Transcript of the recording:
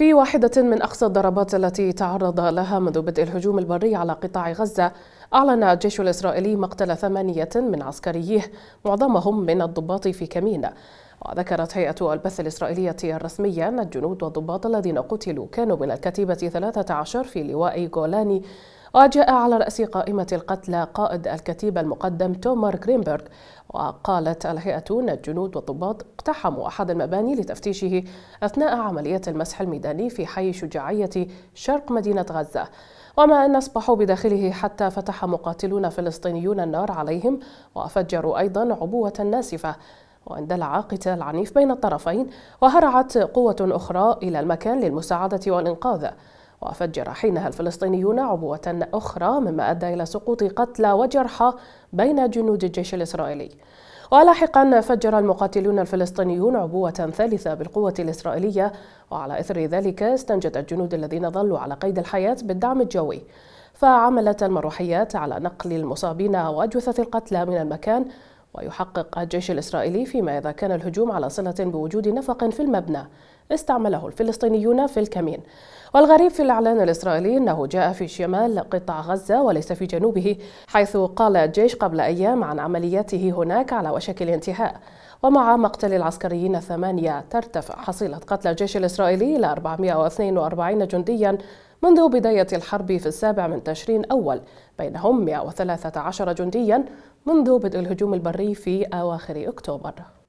في واحدة من أقصى الضربات التي تعرض لها منذ بدء الهجوم البري على قطاع غزة أعلن الجيش الإسرائيلي مقتل ثمانية من عسكريه معظمهم من الضباط في كمين وذكرت هيئة البث الإسرائيلية الرسمية أن الجنود والضباط الذين قتلوا كانوا من الكتيبة 13 في لواء جولاني وجاء على رأس قائمة القتلى قائد الكتيبة المقدم تومار غرينبرغ وقالت الهيئة أن الجنود والضباط اقتحموا أحد المباني لتفتيشه أثناء عملية المسح الميداني في حي شجاعية شرق مدينة غزة وما أن أصبحوا بداخله حتى فتح مقاتلون فلسطينيون النار عليهم وفجروا أيضا عبوة ناسفة واندلع قتال عنيف بين الطرفين وهرعت قوة أخرى إلى المكان للمساعدة والإنقاذ وفجر حينها الفلسطينيون عبوة أخرى مما أدى إلى سقوط قتلى وجرحى بين جنود الجيش الإسرائيلي ولاحقا فجر المقاتلون الفلسطينيون عبوة ثالثة بالقوة الإسرائيلية وعلى إثر ذلك استنجد الجنود الذين ظلوا على قيد الحياة بالدعم الجوي فعملت المروحيات على نقل المصابين وجثث القتلى من المكان ويحقق الجيش الإسرائيلي فيما إذا كان الهجوم على صلة بوجود نفق في المبنى استعمله الفلسطينيون في الكمين والغريب في الإعلان الإسرائيلي أنه جاء في شمال قطاع غزة وليس في جنوبه حيث قال الجيش قبل أيام عن عملياته هناك على وشك الانتهاء ومع مقتل العسكريين الثمانية ترتفع حصيلة قتلى الجيش الإسرائيلي إلى 442 جنديا منذ بداية الحرب في السابع من تشرين أول بينهم 113 جنديا منذ بدء الهجوم البري في أواخر أكتوبر